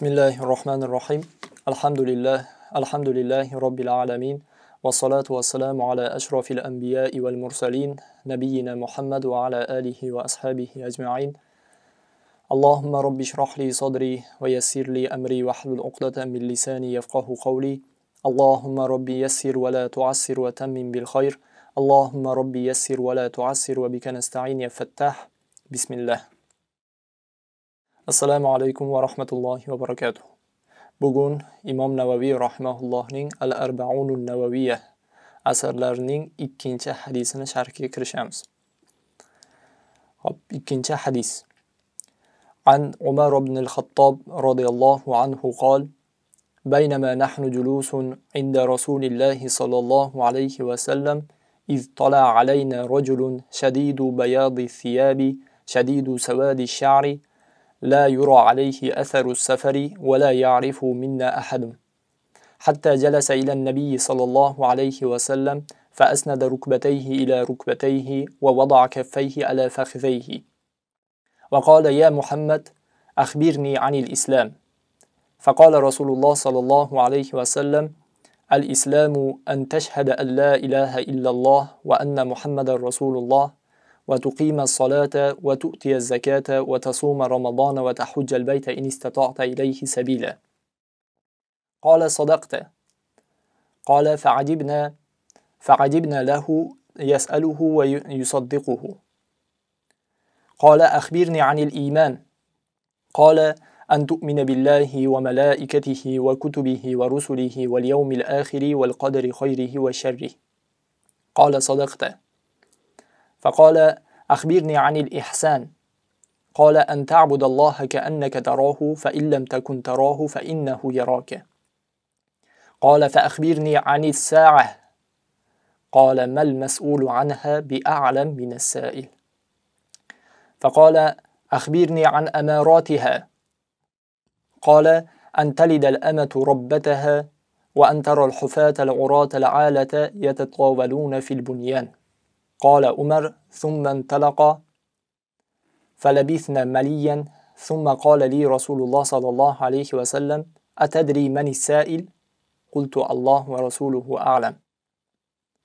بسم الله الرحمن الرحيم الحمد لله الحمد لله رب العالمين والصلاة والسلام على أشرف الأنبياء والمرسلين نبينا محمد وعلى آله وأصحابه أجمعين اللهم رب اشرح لي صدري ويسر لي أمري واحلل عقدة من لساني يفقه قولي اللهم رب يسر ولا تعسر وتمم بالخير اللهم رب يسر ولا تعسر وبك نستعين يا فتاح بسم الله assalomu alaykum va rahmatullohi va barakatuh bugun imom navaviy rahimahullohning al arbaunun navaviya asarlarining ikkinchi hadisini sharhga kirishamiz hop ikkinchi hadis عن عمر بن الخطاب رضي الله عنه قال بينما نحن جلوس عند رسول الله صلى الله عليه وسلم إذ طلع علينا رجل شديد بياض الثياب شديد سواد الشعر لا يرى عليه أثر السفر ولا يعرف منا أحد حتى جلس إلى النبي صلى الله عليه وسلم فأسند ركبتيه إلى ركبتيه ووضع كفيه على فخذيه وقال يا محمد أخبرني عن الإسلام فقال رسول الله صلى الله عليه وسلم الإسلام أن تشهد أن لا إله إلا الله وأن محمد رسول الله وتقيم الصلاة وتؤتي الزكاة وتصوم رمضان وتحج البيت إن استطعت إليه سبيلا قال صدقت قال فعجبنا فعجبنا له يسأله ويصدقه قال أخبرني عن الإيمان قال أن تؤمن بالله وملائكته وكتبه ورسله واليوم الآخر والقدر خيره وشره قال صدقت فقال أخبرني عن الإحسان قال أن تعبد الله كأنك تراه فإن لم تكن تراه فإنه يراك قال فأخبرني عن الساعة قال ما المسؤول عنها بأعلم من السائل فقال أخبرني عن أماراتها قال أن تلد الأمة ربتها وأن ترى الحفاة العراة العالة يتطاولون في البنيان قال عمر ثم انطلق فلبثنا مليا ثم قال لي رسول الله صلى الله عليه وسلم أتدري من السائل؟ قلت الله ورسوله أعلم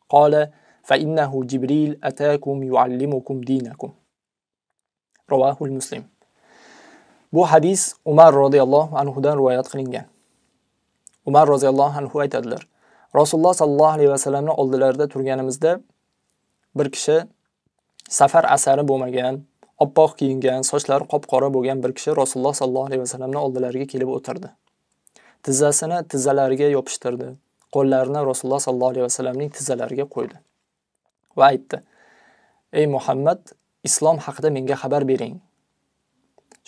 قال فإنه جبريل أتاكم يعلمكم دينكم رواه المسلم bu hadis umar roziyallohu anhudan rivoyat qilingan umar roziyallohu anhu aytadilar rasululloh sollallohu alayhi vasallamni oldilarida turganimizda bir kishi safar asari bo'lmagan oppoq kiyingan sochlari qop qora bo'lgan bir kishi rasululloh sollallohu alayhi vasallamni oldilariga kelib o'tirdi tizzasini tizzalariga yopishtirdi qo'llarini rasululloh sollallohu alayhi vasallamning tizzalariga qo'ydi va aytdi ey muhammad islom haqida menga xabar bering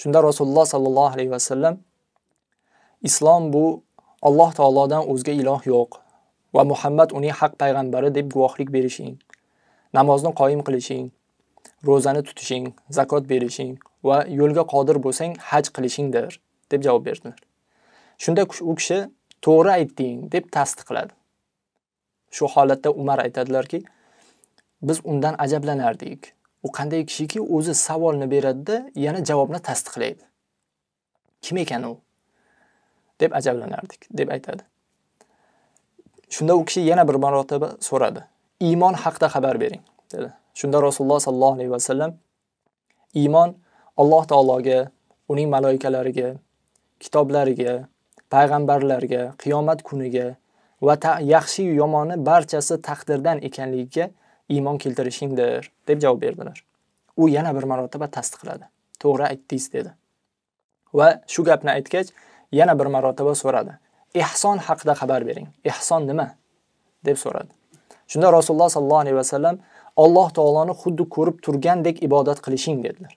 shunda rasululloh sollallohu alayhi vasallam islom bu alloh taolodan o'zga iloh yo'q va muhammad uning haq payg'ambari deb guvohlik berishing namozni qoyim qilishing, ro'zani tutishing, zakot berishing va yo'lga qodir bo'lsang, haj qilishingdir, deb javob berdilar. Shunda u kishi to'g'ri aytding deb tasdiqladi. Shu holatda Umar aytadilarki, biz undan ajablanardik. U qanday kishiki o'zi savolni beradi-da, yana javobni tasdiqlaydi. Kim ekan u? deb ajablanardik, deb aytadi. Shunda u kishi yana bir marotaba so'radi. iymon haqida xabar bering dedi shunda rasululloh sollallohu alayhi vasallam iymon alloh taologa uning maloyikalariga kitoblariga payg'ambarlarga qiyomat kuniga va yaxshiyu yomoni barchasi taqdirdan ekanligiga iymon keltirishingdir deb javob berdilar u yana bir marotaba tasdiqladi to'g'ri aytdingiz dedi va shu gapni aytgach yana bir marotaba so'radi ehson haqida xabar bering ehson nima deb so'radi Shunda Rasululloh sallallohu alayhi vasallam Alloh taoloni xuddi ko'rib turgandek ibodat qilishing dedilar.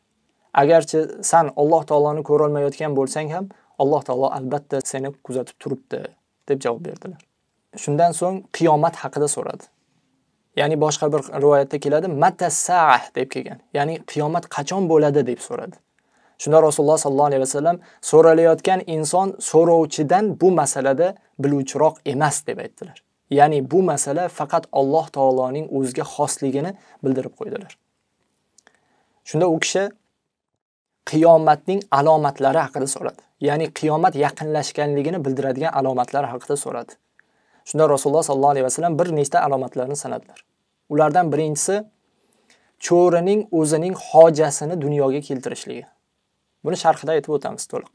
Agarchi san Alloh taoloni ko'ra olmayotgan bo'lsang ham, Alloh taolo albatta seni kuzatib turibdi, deb javob berdilar. Shundan so'ng qiyomat haqida so'radi. Ya'ni boshqa bir rivoyatda keladi, mata saah deb kelgan. Ya'ni qiyomat qachon bo'ladi deb so'radi. Shunda Rasululloh sallallohu alayhi vasallam so'ralayotgan inson so'rovchidan bu masalada biluvchiroq emas deb aytdilar. Ya'ni bu masala faqat Alloh taoloning o'ziga xosligini bildirib qo'ydilar. Shunda u kishi qiyomatning alomatlari haqida so'radi. Ya'ni qiyomat yaqinlashganligini bildiradigan alomatlar haqida so'radi. Shunda Rasululloh sollallohu alayhi vasallam bir nechta alomatlarni sanadilar. Ulardan birinchisi cho'rining o'zining hojasini dunyoga keltirishligi. Buni sharhida aytib o'tamiz to'liq.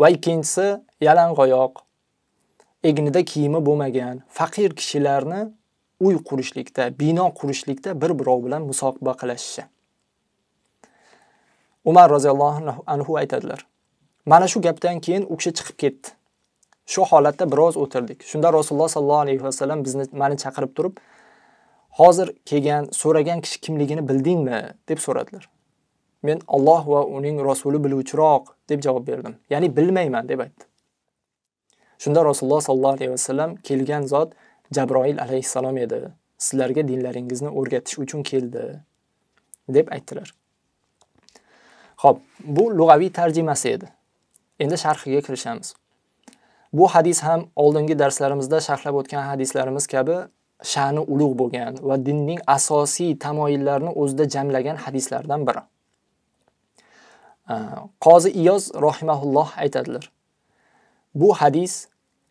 Va ikkinchisi yalang'oyoq, egnida kiyimi bo'lmagan faqir kishilarni uy qurishlikda, bino qurishlikda bir-birov bilan musoqba qilishishi Umar roziyallohu anhu aytadilar: Mana shu gapdan keyin u kishi chiqib ketdi. Shu holatda biroz o'tirdik. Shunda Rasululloh sallallohu alayhi vasallam bizni mani chaqirib turib, hozir kelgan so'ragan kishi kimligini bildingmi deb so'radilar. Men Alloh va uning rasuli biluvchiroq deb javob berdim. Ya'ni bilmayman deb aytdi. Shunda Rasululloh sollallohu alayhi vasallam kelgan zot Jabroil alayhissalom edi. Sizlarga dinlaringizni o'rgatish uchun keldi deb aytdilar. Xo'p, bu lug'aviy tarjimasi edi. Endi sharhiga kirishamiz. Bu hadis ham oldingi darslarimizda sharhlab o'tgan hadislarimiz kabi sha'ni ulug' bo'lgan va dinning asosiy tamoyillarini o'zida jamlagan hadislardan biri. Qozi Iyoz rahimahulloh aytadilar. Bu hadis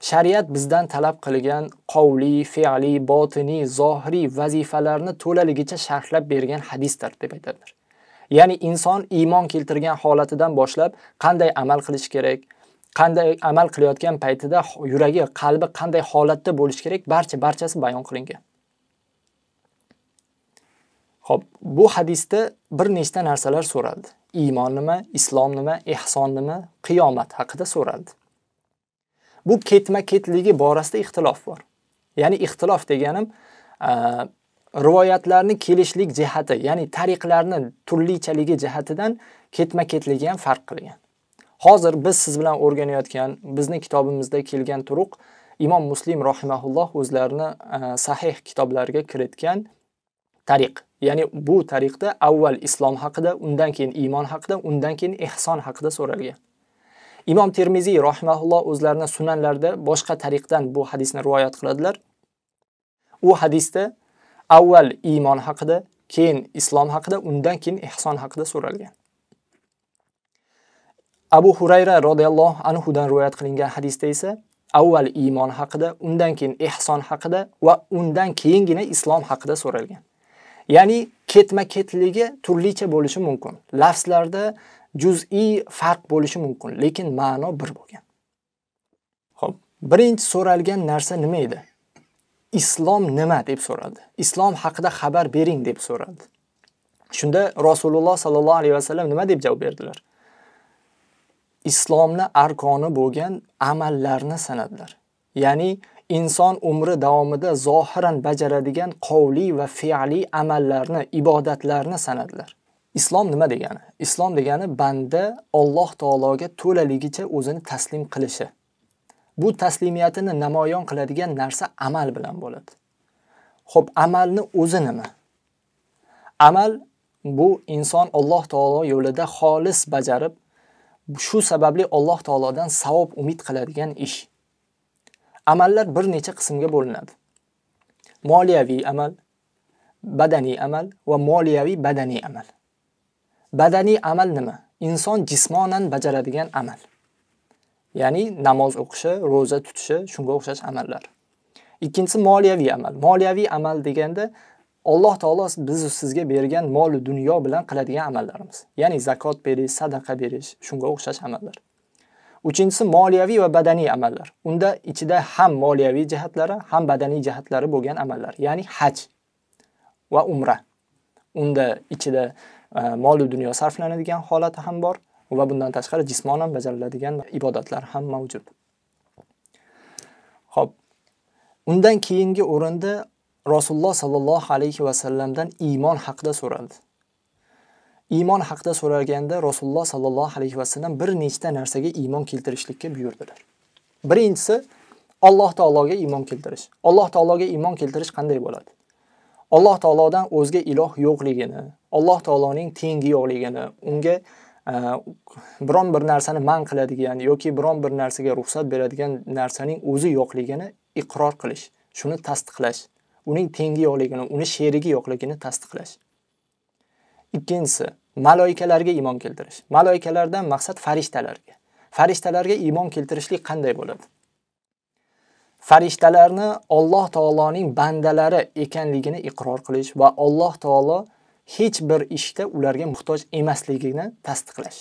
shariat bizdan talab qilgan qavli, fe'li, botiniy, zohiriy vazifalarni to'laligicha sharhlab bergan hadisdir deb aytadilar. Ya'ni inson iymon keltirgan holatidan boshlab qanday amal qilish kerak, qanday amal qilayotgan paytida yuragi, qalbi qanday holatda bo'lishi kerak, barcha barchasi bayon qilingan. Xo'p, bu hadisda bir nechta narsalar so'raldi. Iymon nima, islom nima, ihson nima, qiyomat haqida so'raldi. bu ketma ketligi borasida ixtilof bor ya'ni ixtilof deganim e, rivoyatlarni kelishlik jihati ya'ni tariqlarni turlichaligi jihatidan ketma ketligi ham farq qilgan hozir biz siz bilan o'rganayotgan bizni kitobimizda kelgan turuq imom muslim rohimaulloh o'zlarini e, sahih kitoblarga kiritgan tariq ya'ni bu tariqda avval islom haqida undan keyin iymon haqida undan keyin ehson haqida so'ralgan imom termiziy rohimaulloh o'zlarini sunanlarida boshqa tariqdan bu hadisni rivoyat qiladilar u hadisda avval iymon haqida keyin islom haqida undan keyin ehson haqida so'ralgan abu hurayra roziyallohu anhudan rivoyat qilingan hadisda esa avval iymon haqida undan keyin ehson haqida va undan keyingina islom haqida so'ralgan ya'ni ketma ketligi turlicha bo'lishi mumkin lafzlarda juz'iy farq bo'lishi mumkin, lekin ma'no bir bo'lgan. Xo'p, birinchi so'ralgan narsa nima edi? Islom nima deb so'raldi. Islom haqida xabar bering deb so'raldi. Shunda Rasululloh sallallohu alayhi vasallam nima deb javob berdilar? Islomni arkoni bo'lgan amallarni sanadilar. Ya'ni inson umri davomida zohiran bajaradigan qovli va fe'li amallarni, ibodatlarni sanadilar. Islom nima degani? Islom degani banda Alloh taologa to'laligicha o'zini taslim qilishi. Bu taslimiyatini namoyon qiladigan narsa amal bilan bo'ladi. Xo'p, amalni o'zi nima? Amal bu inson Alloh taolo yo'lida xolis bajarib, shu sababli Alloh taolodan savob umid qiladigan ish. Amallar bir necha qismga bo'linadi. Moliyaviy amal, badaniy amal va moliyaviy badaniy amal. Badaniy amal nima? Inson jismonan bajaradigan amal. Ya'ni namoz o'qishi, roza tutishi, shunga o'xshash amallar. Ikkinchisi moliyaviy amal. Moliyaviy amal deganda Alloh taolo biz sizga bergan mol dunyo bilan qiladigan amallarimiz. Ya'ni zakot berish, sadaqa berish, shunga o'xshash amallar. Uchinchisi moliyaviy va badaniy amallar. Unda ichida ham moliyaviy jihatlari, ham badaniy jihatlari bo'lgan amallar, ya'ni haj va umra. Unda ichida Э, molu dunyo sarflanadigan holati ham bor va bundan tashqari jismonan bajariladigan ibodatlar ham mavjud ho'p undan keyingi o'rinda rasululloh sollallohu alayhi vasallamdan iymon haqida so'raldi iymon haqida so'ralganda rasululloh sollallohu alayhi vasallam bir nechta narsaga iymon keltirishlikka buyurdilar birinchisi alloh taologa iymon keltirish alloh taologa iymon keltirish qanday bo'ladi Alloh taolodan o'zga iloh yo'qligini, Alloh taoloning tengi yo'qligini, unga e, biron bir narsani man qiladigan yoki biron bir narsaga ruxsat beradigan narsaning o'zi yo'qligini iqror qilish, shuni tasdiqlash, uning tengi yo'qligini, uni sherigi yo'qligini tasdiqlash. Ikkinchisi, maloikalarga iymon keltirish. Maloikalardan maqsad farishtalarga. Farishtalarga iymon keltirishlik qanday bo'ladi? farishtalarni Alloh taoloning bandalari ekanligini iqror qilish va Alloh taolo hech bir ishda ularga muhtoj emasligini tasdiqlash.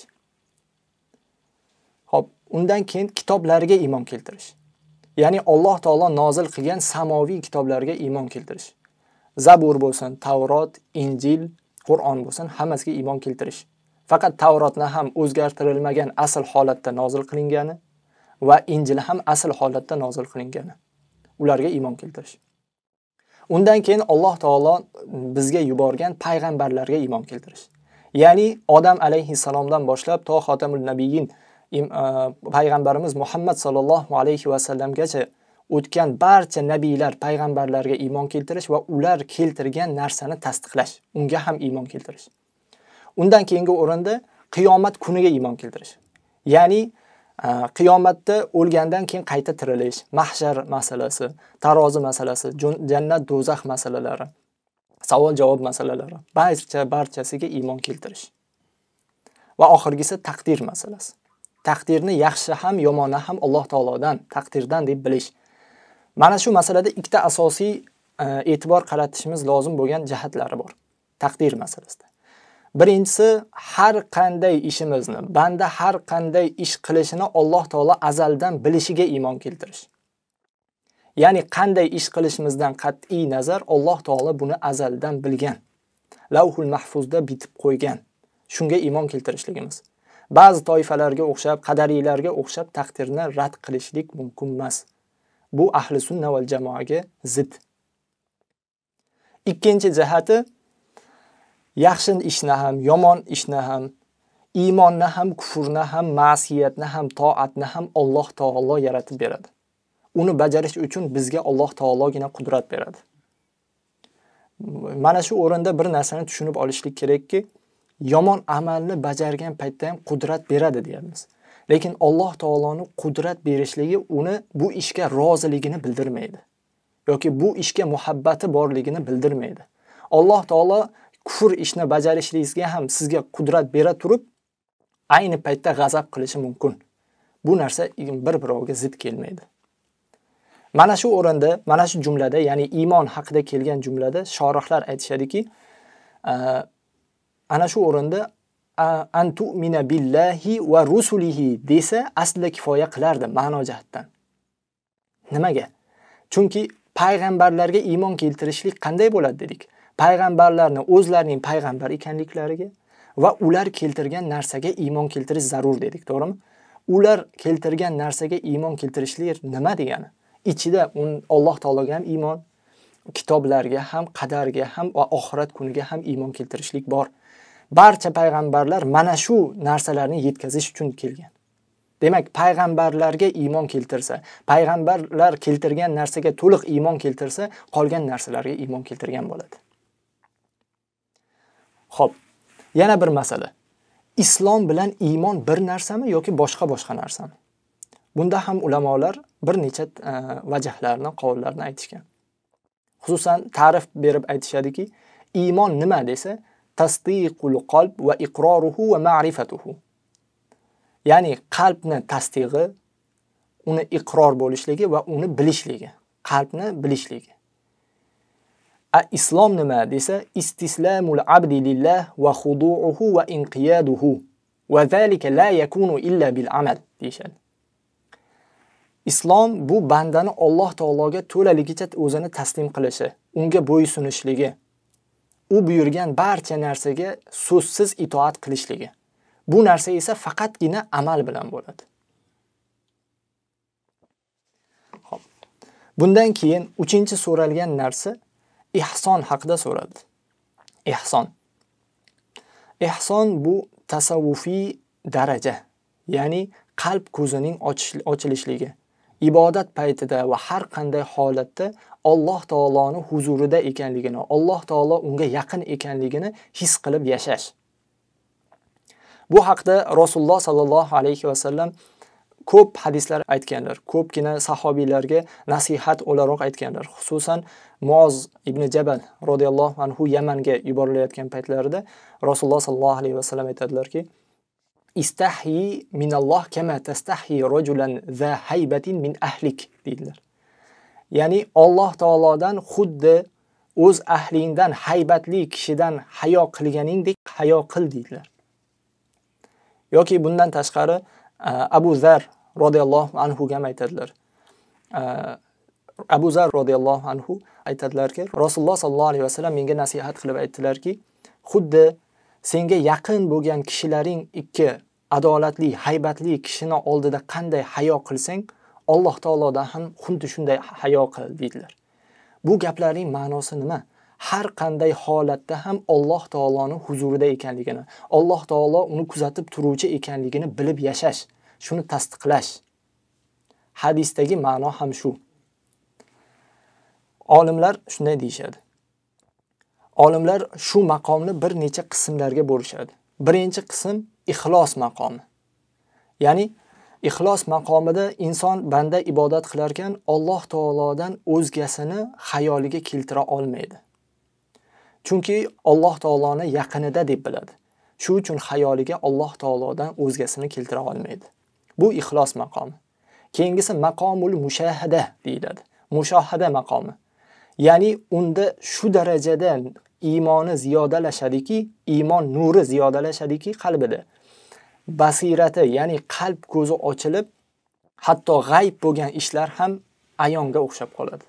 Xo'p, undan keyin kitoblariga iymon keltirish. Ya'ni Alloh taolo nozil qilgan samoviy kitoblarga iymon keltirish. Zabur bo'lsin, Tavrot, Injil, Qur'on bo'lsin, hammasiga iymon keltirish. Faqat Tavrotni ham o'zgartirilmagan asl holatda nozil qilingani va Injil ham asl holatda nozil qilingani. Ularga iymon keltirish. Undan keyin Alloh taolo bizga yuborgan payg'ambarlarga iymon keltirish. Ya'ni odam alayhissalomdan boshlab to xotamul nabiyin e, payg'ambarimiz Muhammad sallallohu alayhi va sallamgacha o'tgan barcha nabiylar, payg'ambarlarga iymon keltirish va ular keltirgan narsani tasdiqlash, unga ham iymon keltirish. Undan keyingi o'rinda qiyomat kuniga iymon keltirish. Ya'ni Э, qiyomatda o'lgandan keyin qayta tirilish mahshar masalasi tarozi masalasi jannat do'zax masalalari savol javob masalalari barcha barchasiga iymon keltirish va oxirgisi taqdir masalasi taqdirni yaxshi ham yomoni ham alloh taolodan taqdirdan deb bilish mana shu masalada ikkita asosiy e, e'tibor qaratishimiz lozim bo'lgan jihatlari bor taqdir masalasida Birinchisi har qanday ishimizni, banda har qanday ish qilishini Alloh taolo azaldan bilishiga iymon keltirish. Ya'ni qanday ish qilishimizdan qat'iy nazar Alloh taolo buni azaldan bilgan. Lavhul Mahfuzda bitib qo'ygan. Shunga iymon keltirishligimiz. Ba'zi toifalarga o'xshab, qadariylarga o'xshab taqdirni rad qilishlik mumkin emas. Bu ahli sunna va jamoaga zid. Ikkinchi jihati yaxshi ishni ham, yomon ishni ham, iymonni ham, kufrni ham, ma'siyatni ham, to'atni ham Alloh taolo yaratib beradi. Uni bajarish uchun bizga Alloh taologina qudrat beradi. Mana shu o'rinda bir narsani tushunib olishlik kerakki, yomon amalni bajargan paytda ham qudrat beradi deyapmiz. Lekin Alloh taoloni qudrat berishligi uni bu ishga roziligini bildirmaydi yoki bu ishga muhabbati borligini bildirmaydi. Alloh taolo kufr ishni bajarishingizga ham sizga qudrat bera turib ayni paytda g'azab qilishi mumkin bu narsa bir birovga zid kelmaydi mana shu o'rinda mana shu jumlada ya'ni iymon haqida kelgan jumlada shorihlar aytishadiki ana shu o'rinda antu tu'mina billahi va rusulihi desa aslida kifoya qilardi ma'no jihatdan nimaga chunki payg'ambarlarga iymon keltirishlik qanday bo'ladi dedik payg'ambarlarni o'zlarining payg'ambar ekanliklariga va ular keltirgan narsaga iymon keltirish zarur dedik, to'g'rimi? Ular keltirgan narsaga iymon keltirishlik nima degani? Ichida Alloh taologa ham iymon, kitoblarga ham, qadarga ham va oxirat kuniga ham iymon keltirishlik bor. Barcha payg'ambarlar mana shu narsalarni yetkazish uchun kelgan. Demak, payg'ambarlarga iymon keltirsa, payg'ambarlar keltirgan narsaga to'liq iymon keltirsa, qolgan narsalarga iymon keltirgan bo'ladi. Xo'p, yana bir masala. Islom bilan iymon bir narsami yoki boshqa boshqa narsami? Bunda ham ulamolar bir necha e, vajohlarni, qavllarni aytishgan. Xususan ta'rif berib aytishadiki, iymon nima desa, tasdiqul qalb va iqroruhu va ma'rifatuhu. Ya'ni qalbni tasdig'i, uni iqror bo'lishligi va uni bilishligi, qalbni bilishligi. islom nima desa istislamul abdi lillah va xudu'uhu va inqiyaduhu va zalika la yakunu illa bil amal deyshadi. Islom bu bandani Alloh taologa to'laligicha o'zini taslim qilishi, unga bo'ysunishligi, u buyurgan barcha narsaga so'zsiz itoat qilishligi. Bu narsa esa faqatgina amal bilan bo'ladi. Bundan keyin 3-so'ralgan narsa ihson haqida so'radi ehson ehson bu tasavvufiy daraja, ya'ni qalb ko'zining ochilishligi. Ibodat paytida va har qanday holatda Alloh taoloni huzurida ekanligini, Alloh taolo unga yaqin ekanligini his qilib yashash. Bu haqda Rasululloh sollallohu alayhi vasallam ko'p hadislar aytganlar, ko'pgina sahobiylarga nasihat o'laroq aytganlar. Xususan Muoz ibn Jabal roziyallohu anhu Yamanga yuborilayotgan paytlarida Rasululloh sollallohu alayhi vasallam aytadilarki: "Istahi minalloh kama tastahi rajulan za haybatin min ahlik" deydilar. Ya'ni Alloh taolodan xuddi o'z ahlingdan haybatli kishidan hayo qilganingdek hayo qil deydilar. yoki bundan tashqari Abu Zar roziyallohu anhuga ham aytadilar abu zar roziyallohu anhu aytadilarki rasululloh sollallohu alayhi vasallam menga nasihat qilib aytdilarki xuddi senga yaqin bo'lgan kishilaring ikki adolatli haybatli kishini oldida qanday hayo qilsang alloh taolodan ham xuddi shunday hayo qil deydilar bu gaplarning ma'nosi nima har qanday holatda ham alloh taoloni huzurida ekanligini alloh taolo uni kuzatib turuvchi ekanligini bilib yashash shuni tasdiqlash hadisdagi ma'no ham shu olimlar shunday deyishadi olimlar shu maqomni bir necha qismlarga bo'lishadi birinchi qism ixlos maqomi ya'ni ixlos maqomida inson banda ibodat qilar ekan alloh taolodan o'zgasini xayoliga keltira olmaydi chunki alloh taoloni yaqinida deb biladi shu uchun xayoliga alloh taolodan o'zgasini keltira olmaydi Bu ixlos maqomi. Keyingisi maqomul mushahada deyiladi. Mushahada maqomi. Ya'ni unda shu darajada iymoni ziyodalashadiki, iymon nuri ziyodalashadiki qalbida. Basirati, ya'ni qalb ko'zi ochilib, hatto g'ayb bo'lgan ishlar ham ayonga o'xshab qoladi.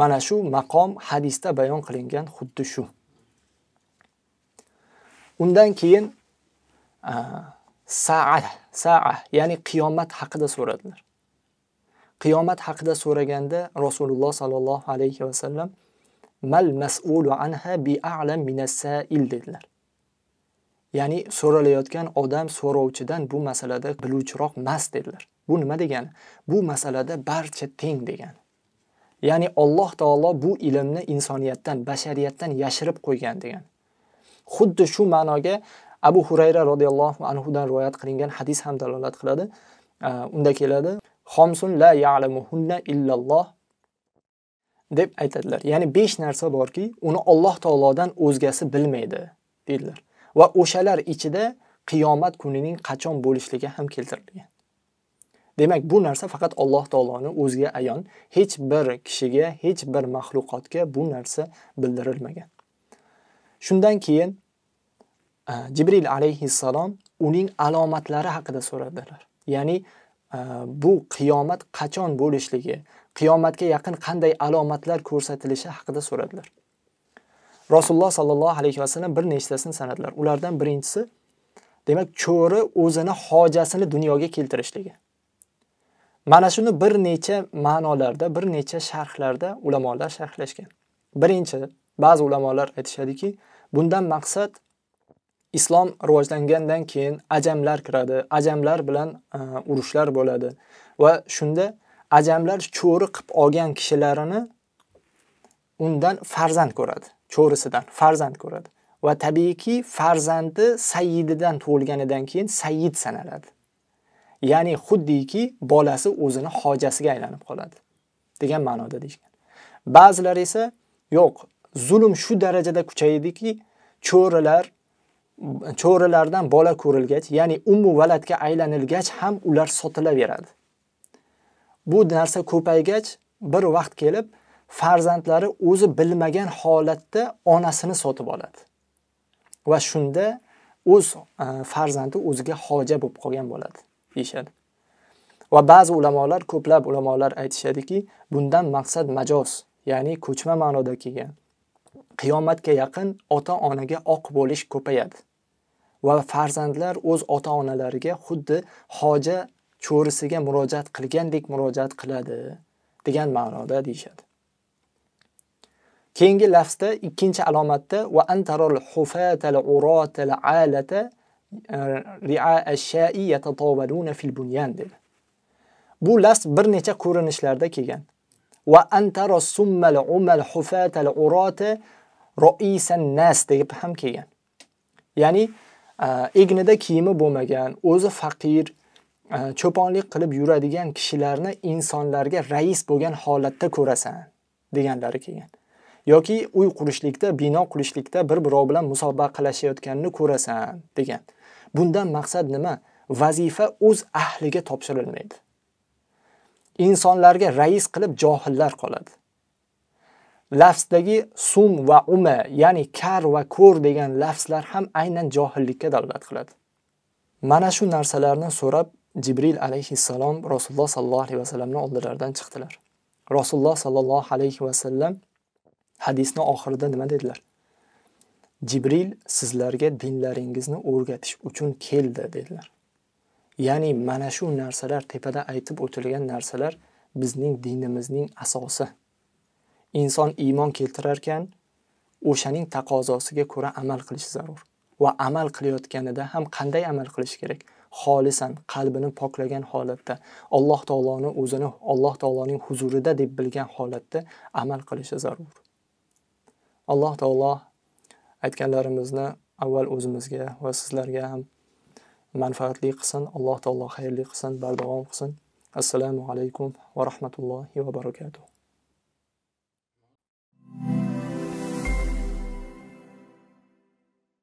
Mana shu maqom hadisda bayon qilingan xuddi shu. Undan keyin saa saa ya'ni qiyomat haqida so'radilar qiyomat haqida so'raganda rasululloh sollallohu alayhi vasallam mal mas'ulu anha bi a'lam min as sail dedilar ya'ni so'ralayotgan odam so'rovchidan bu masalada biluvchiroq emas dedilar bu nima degani bu masalada barcha teng degani ya'ni alloh taolo bu ilmni insoniyatdan bashariyatdan yashirib qo'ygan degan xuddi shu ma'noga abu hurayra roziyallohu anhudan rivoyat qilingan hadis ham dalolat qiladi unda keladi xomsun la ya'lamuhunna illalloh deb aytadilar ya'ni besh narsa borki uni olloh taolodan o'zgasi bilmaydi deydilar va o'shalar ichida qiyomat kunining qachon bo'lishligi ham keltirilgan demak bu narsa faqat alloh taoloni o'ziga ayon hech bir kishiga hech bir maxluqotga bu narsa bildirilmagan shundan keyin Jibril alayhissalom uning alomatlari haqida so'radilar. Ya'ni э, bu qiyomat qachon bo'lishligi, qiyomatga yaqin qanday alomatlar ko'rsatilishi haqida so'radilar. Rasululloh sallallohu alayhi vasallam bir nechtasini sanadilar. Ulardan birinchisi demak cho'ri o'zini hojasini dunyoga keltirishligi. Mana shuni bir necha ma'nolarda, bir necha sharhlarda ulamolar sharhlashgan. Birinchi, ba'zi ulamolar aytishadiki, bundan maqsad islom rivojlangandan keyin ajamlar kiradi ajamlar bilan e, urushlar bo'ladi va shunda ajamlar cho'ri qilib olgan kishilarini undan farzand ko'radi cho'risidan farzand ko'radi va tabiiyki farzandi sayyididan tug'ilganidan keyin sayyid sanaladi ya'ni xuddiki bolasi o'zini hojasiga aylanib qoladi degan ma'noda deyishgan ba'zilar esa yo'q zulm shu darajada kuchaydiki cho'rilar cho'rilardan bola ko'rilgach, ya'ni ummu valadga aylanilgach ham ular sotilaveradi. Bu narsa ko'paygach, bir vaqt kelib farzandlari o'zi bilmagan holatda onasini sotib oladi. Va shunda o'z e, farzandi o'ziga hoja bo'lib qolgan bo'ladi, deyishadi Va ba'zi ulamolar, ko'plab ulamolar aytishadiki, bundan maqsad majoz, ya'ni ko'chma ma'noda kelgan. Qiyomatga yaqin ota-onaga oq bo'lish ko'payadi. va farzandlar o'z ota onalariga xuddi hoja cho'risiga murojaat qilgandek murojaat qiladi degan ma'noda deyishadi keyingi lafzda ikkinchi alomatda va antarol hufatal uratal alata e, ria fil bunyan bu lafs bir necha ko'rinishlarda kelgan va antaro summal umal hufatal urota roisan nas deb ham kelgan ya'ni egnida э, kiyimi bo'lmagan, o'zi faqir, e, cho'ponlik qilib yuradigan kishilarni insonlarga rais bo'lgan holatda ko'rasan deganlari kelgan. yoki uy qurishlikda, bino qurishlikda bir-birov bilan musobaqalashayotganini ko'rasan degan. Bundan maqsad nima? Vazifa o'z ahliga topshirilmaydi. Insonlarga rais qilib johillar qoladi. lafzdagi sum va uma ya'ni kar va ko'r degan lafzlar ham aynan johillikka dalolat qiladi mana shu narsalarni so'rab jibril alayhissalom rasululloh sollallohu alayhi vasallamni oldilaridan chiqdilar rasululloh sollallohu alayhi vasallam hadisni oxirida nima dedilar jibril sizlarga dinlaringizni o'rgatish uchun keldi dedilar ya'ni mana shu narsalar tepada aytib o'tilgan narsalar bizning dinimizning asosi inson iymon keltirarkan o'shaning taqozosiga ko'ra amal qilishi zarur va amal qilayotganida ham qanday amal qilish kerak xolisan qalbini poklagan holatda alloh taoloni o'zini alloh taoloning huzurida deb bilgan holatda amal qilishi zarur alloh taolo aytganlarimizni avval o'zimizga va sizlarga ham manfaatli qilsin alloh taolo xayrli qilsin bardavom qilsin assalomu alaykum va rahmatullohi va barakatuh